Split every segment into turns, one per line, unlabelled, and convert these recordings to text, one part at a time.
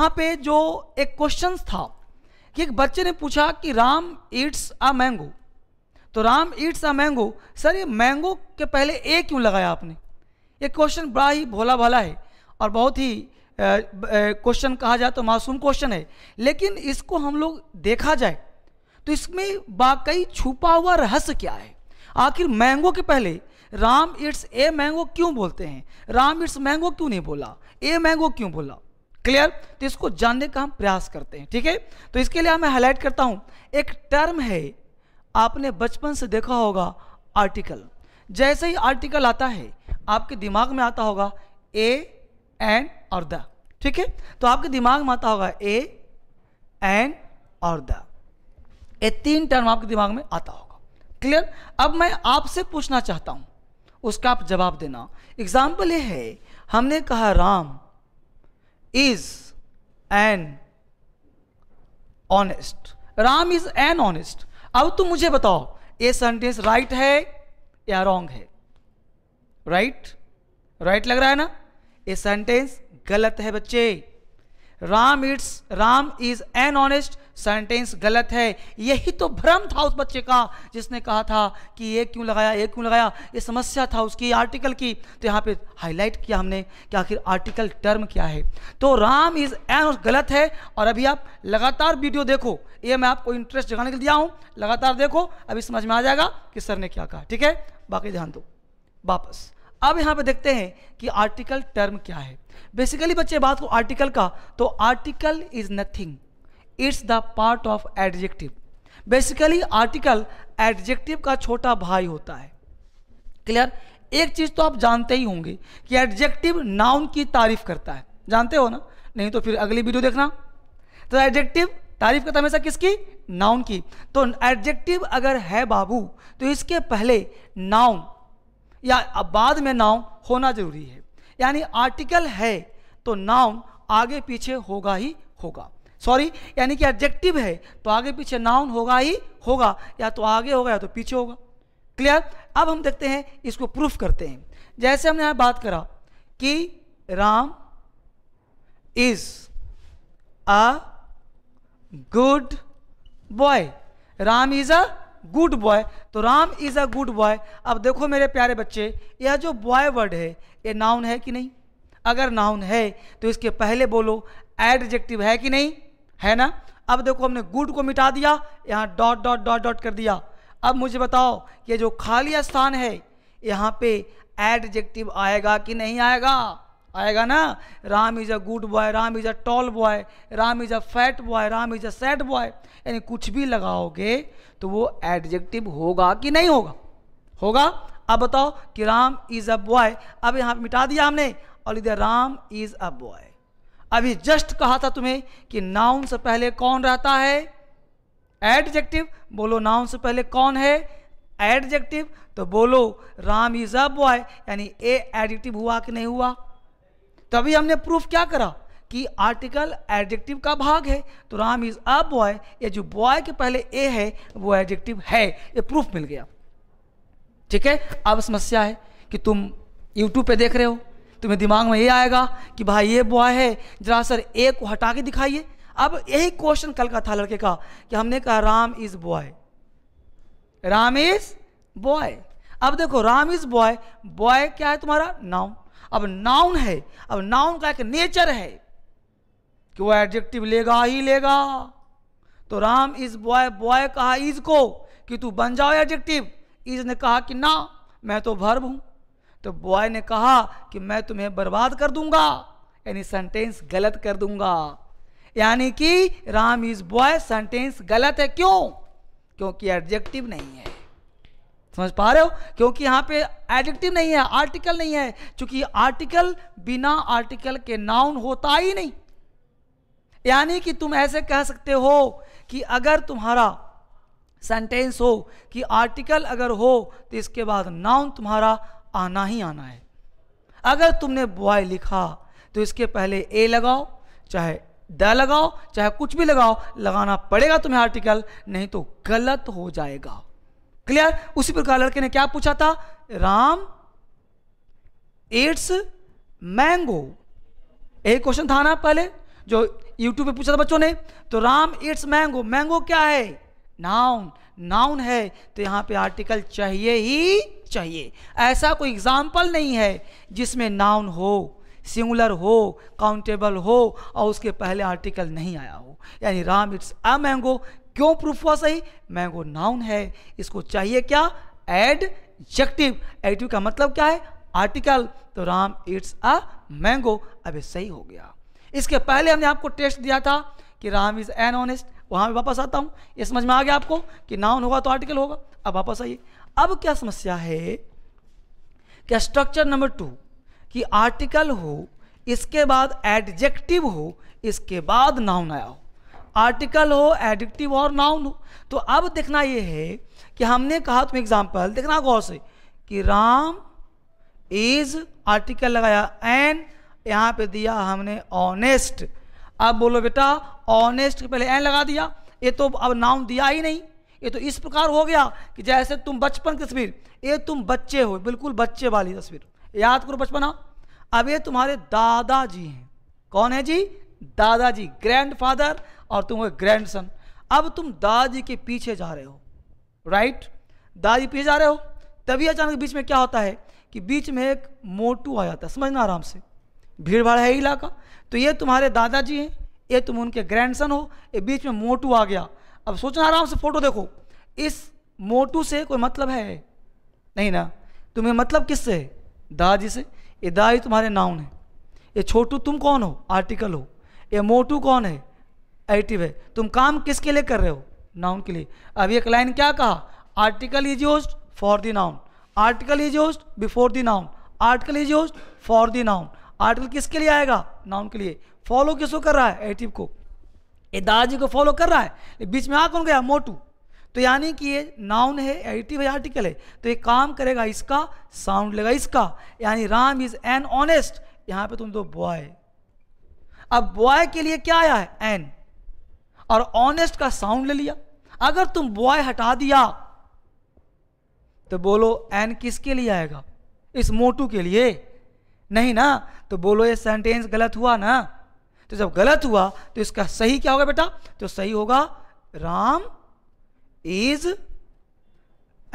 यहाँ पे जो एक क्वेश्चन था कि एक बच्चे ने पूछा कि राम ईट्स आ मैंगो तो Ram it's a mango sir ये मैंगो के पहले ए क्यों लगाया आपने ये क्वेश्चन बड़ा ही भोला भाला है और बहुत ही क्वेश्चन कहा जाए तो मासूम क्वेश्चन है लेकिन इसको हम लोग देखा जाए तो इसमें वाकई छुपा हुआ रहस्य क्या है आखिर मैंगो के पहले राम इट्स ए मैंगो क्यों बोलते हैं राम इट्स मैंगो क्यों नहीं बोला ए मैंगो क्यों बोला क्लियर तो इसको जानने का हम प्रयास करते हैं ठीक है तो इसके लिए मैं हाईलाइट करता हूं एक टर्म है आपने बचपन से देखा होगा आर्टिकल जैसे ही आर्टिकल आता है आपके दिमाग में आता होगा ए एन और द ठीक है तो आपके दिमाग में आता होगा ए एन और द ये तीन टर्म आपके दिमाग में आता होगा क्लियर अब मैं आपसे पूछना चाहता हूं उसका आप जवाब देना एग्जाम्पल ये है हमने कहा Ram is an honest Ram is an honest अब तुम मुझे बताओ ये सेंटेंस राइट है या रॉन्ग है राइट right? राइट right लग रहा है ना ये सेंटेंस गलत है बच्चे Ram it's Ram is an honest sentence गलत है यही तो भ्रम था उस बच्चे का जिसने कहा था कि ये क्यों लगाया ये क्यों लगाया ये समस्या था उसकी आर्टिकल की तो यहाँ पे हाईलाइट किया हमने कि आखिर आर्टिकल टर्म क्या है तो राम इज एन गलत है और अभी आप लगातार वीडियो देखो ये मैं आपको इंटरेस्ट जगाने के लिए दिया हूँ लगातार देखो अभी समझ में आ जाएगा कि सर ने क्या कहा ठीक है बाकी ध्यान दो वापस अब यहाँ पे देखते हैं कि आर्टिकल टर्म क्या है बेसिकली बच्चे बात को आर्टिकल का तो article is nothing it's the part of adjective basically article adjective का छोटा भाई होता है क्लियर एक चीज़ तो आप जानते ही होंगे कि एडजेक्टिव नाउन की तारीफ करता है जानते हो ना नहीं तो फिर अगली वीडियो देखना तो एडजेक्टिव तारीफ करता हमेशा किसकी नाउन की तो एडजेक्टिव अगर है बाबू तो इसके पहले नाउन या बाद में नाउन होना जरूरी है यानी आर्टिकल है तो नाउन आगे पीछे होगा ही होगा सॉरी यानी कि एडजेक्टिव है तो आगे पीछे नाउन होगा ही होगा या तो आगे होगा या तो पीछे होगा क्लियर अब हम देखते हैं इसको प्रूफ करते हैं जैसे हमने यहां बात करा कि Ram is a good boy Ram is a good boy तो Ram is a good boy अब देखो मेरे प्यारे बच्चे यह जो बॉय वर्ड है यह नाउन है कि नहीं अगर नाउन है तो इसके पहले बोलो एडजेक्टिव है कि नहीं है ना अब देखो हमने गुड को मिटा दिया यहाँ डॉट डॉट डॉट डॉट कर दिया अब मुझे बताओ ये जो खाली स्थान है यहाँ पे एडजेक्टिव आएगा कि नहीं आएगा आएगा ना Ram is a good boy Ram is a tall boy Ram is a fat boy Ram is a sad boy यानी कुछ भी लगाओगे तो वो एडजेक्टिव होगा कि नहीं होगा होगा अब बताओ कि राम इज़ अ बॉय अब यहाँ मिटा दिया हमने और इधर राम इज़ अ बॉय अभी जस्ट कहा था तुम्हें कि नाउन से पहले कौन रहता है एडजेक्टिव बोलो नाउन से पहले कौन है एडजेक्टिव तो बोलो राम इज अ बॉय यानी ए एडजेक्टिव हुआ कि नहीं हुआ तो अभी हमने प्रूफ क्या करा कि आर्टिकल एडजेक्टिव का भाग है तो राम इज अ बॉय ये जो बॉय के पहले ए है वो एडजेक्टिव है ये प्रूफ मिल गया ठीक है अब समस्या है कि तुम यूट्यूब पे देख रहे हो तुम्हें दिमाग में ये आएगा कि भाई ये बॉय है जरा सर ए को हटा के दिखाइए अब यही क्वेश्चन कल का था लड़के का कि हमने कहा Ram is boy Ram is boy अब देखो राम इज बॉय बॉय क्या है तुम्हारा नाउन अब नाउन है अब नाउन का एक नेचर है कि वो एडजेक्टिव लेगा ही लेगा तो राम इज बॉय बॉय कहा इज को कि तू बन जाओ एडजेक्टिव इज ने कहा कि ना मैं तो भर्ब हूं तो बॉय ने कहा कि मैं तुम्हें बर्बाद कर दूंगा यानी सेंटेंस गलत कर दूंगा यानी कि राम इज बॉय सेंटेंस गलत है क्यों क्योंकि एडजेक्टिव नहीं है समझ पा रहे हो क्योंकि यहां पे एडजेक्टिव नहीं है आर्टिकल नहीं है क्योंकि आर्टिकल बिना आर्टिकल के नाउन होता ही नहीं यानी कि तुम ऐसे कह सकते हो कि अगर तुम्हारा सेंटेंस हो कि आर्टिकल अगर हो तो इसके बाद नाउन तुम्हारा आना ही आना है अगर तुमने बॉय लिखा तो इसके पहले ए लगाओ चाहे द लगाओ चाहे कुछ भी लगाओ लगाना पड़ेगा तुम्हें आर्टिकल नहीं तो गलत हो जाएगा क्लियर उसी प्रकार लड़के ने क्या पूछा था राम एड्स मैंगो यही क्वेश्चन था ना पहले जो यूट्यूब पे पूछा था बच्चों ने तो राम इट्स मैंगो मैंगो क्या है नाउन नाउन है तो यहां पे आर्टिकल चाहिए ही चाहिए ऐसा कोई एग्जाम्पल नहीं है जिसमें नाउन हो सिंगुलर हो काउंटेबल हो और उसके पहले आर्टिकल नहीं आया हो यानी राम इट्स अ मैंगो क्यों प्रूफ हुआ सही मैंगो नाउन है इसको चाहिए क्या जेक्टिव एडजेक्टिव का मतलब क्या है आर्टिकल तो राम इट्स अ मैंगो अब सही हो गया इसके पहले हमने आपको टेस्ट दिया था कि राम इज़ एन ऑनेस्ट वहां भी वापस आता हूं ये समझ में आ गया आपको कि नाउन होगा तो आर्टिकल होगा अब वापस आइए अब क्या समस्या है क्या स्ट्रक्चर नंबर टू कि आर्टिकल हो इसके बाद एडजेक्टिव हो इसके बाद नाउन आया हो आर्टिकल हो एडिक्टिव और नाउन हो तो अब देखना यह है कि हमने कहा तुम एग्जाम्पल देखना गौर से कि राम इज आर्टिकल लगाया एन यहां पे दिया हमने ऑनेस्ट अब बोलो बेटा ऑनेस्ट पहले एन लगा दिया ये तो अब नाउन दिया ही नहीं ये तो इस प्रकार हो गया कि जैसे तुम बचपन की तस्वीर ये तुम बच्चे हो बिल्कुल बच्चे वाली तस्वीर याद करो बचपना अब ये तुम्हारे दादाजी हैं कौन है जी दादाजी ग्रैंडफादर और तुम हो ग्रैंडसन अब तुम दादाजी के पीछे जा रहे हो राइट दादी पीछे जा रहे हो तभी अचानक बीच में क्या होता है कि बीच में एक मोटू आ जाता है समझना आराम से भीड़ भाड़ है इलाका तो ये तुम्हारे दादाजी हैं ये तुम उनके ग्रैंडसन हो ये बीच में मोटू आ गया अब सोचना आराम से फोटो देखो इस मोटू से कोई मतलब है नहीं ना तुम्हें मतलब किससे है दाजी से ये दाई तुम्हारे नाउन है ये छोटू तुम कौन हो आर्टिकल हो ये मोटू कौन है एटिव है तुम काम किसके लिए कर रहे हो नाउन के लिए अब एक लाइन क्या कहा article is use for the noun article is use before the noun article is use for the noun article किसके लिए आएगा नाउन के लिए फॉलो किसको कर रहा है एटिव को ये दादाजी को फॉलो कर रहा है बीच में आ कौन गया मोटू तो यानी कि ये नाउन है एडिटिव आर्टिकल है तो ये काम करेगा इसका साउंड लेगा इसका यानी राम इज एन ऑनेस्ट यहां पे तुम दो बॉय अब बॉय के लिए क्या आया है एन और ऑनेस्ट का साउंड ले लिया अगर तुम बॉय हटा दिया तो बोलो एन किसके लिए आएगा इस मोटू के लिए नहीं ना तो बोलो ये सेंटेंस गलत हुआ ना तो जब गलत हुआ तो इसका सही क्या होगा बेटा तो सही होगा Ram is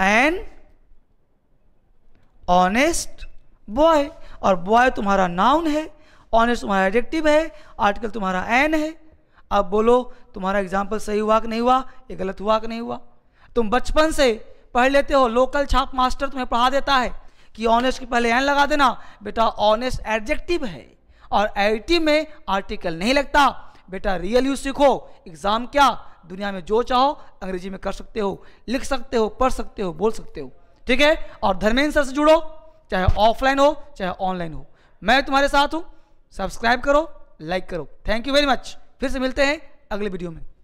an honest boy और बॉय तुम्हारा नाउन है ऑनेस्ट तुम्हारा एडजेक्टिव है आर्टिकल तुम्हारा एन है अब बोलो तुम्हारा एग्जाम्पल सही हुआ कि नहीं हुआ ये गलत हुआ कि नहीं हुआ तुम बचपन से पढ़ लेते हो लोकल छाप मास्टर तुम्हें पढ़ा देता है कि ऑनेस्ट के पहले एन लगा देना बेटा ऑनेस्ट एडजेक्टिव है और आई में आर्टिकल नहीं लगता बेटा रियल यूज सीखो एग्ज़ाम क्या दुनिया में जो चाहो अंग्रेजी में कर सकते हो लिख सकते हो पढ़ सकते हो बोल सकते हो ठीक है और धर्मेंद्र से जुड़ो चाहे ऑफलाइन हो चाहे ऑनलाइन हो मैं तुम्हारे साथ हूँ सब्सक्राइब करो लाइक करो थैंक यू वेरी मच फिर से मिलते हैं अगले वीडियो में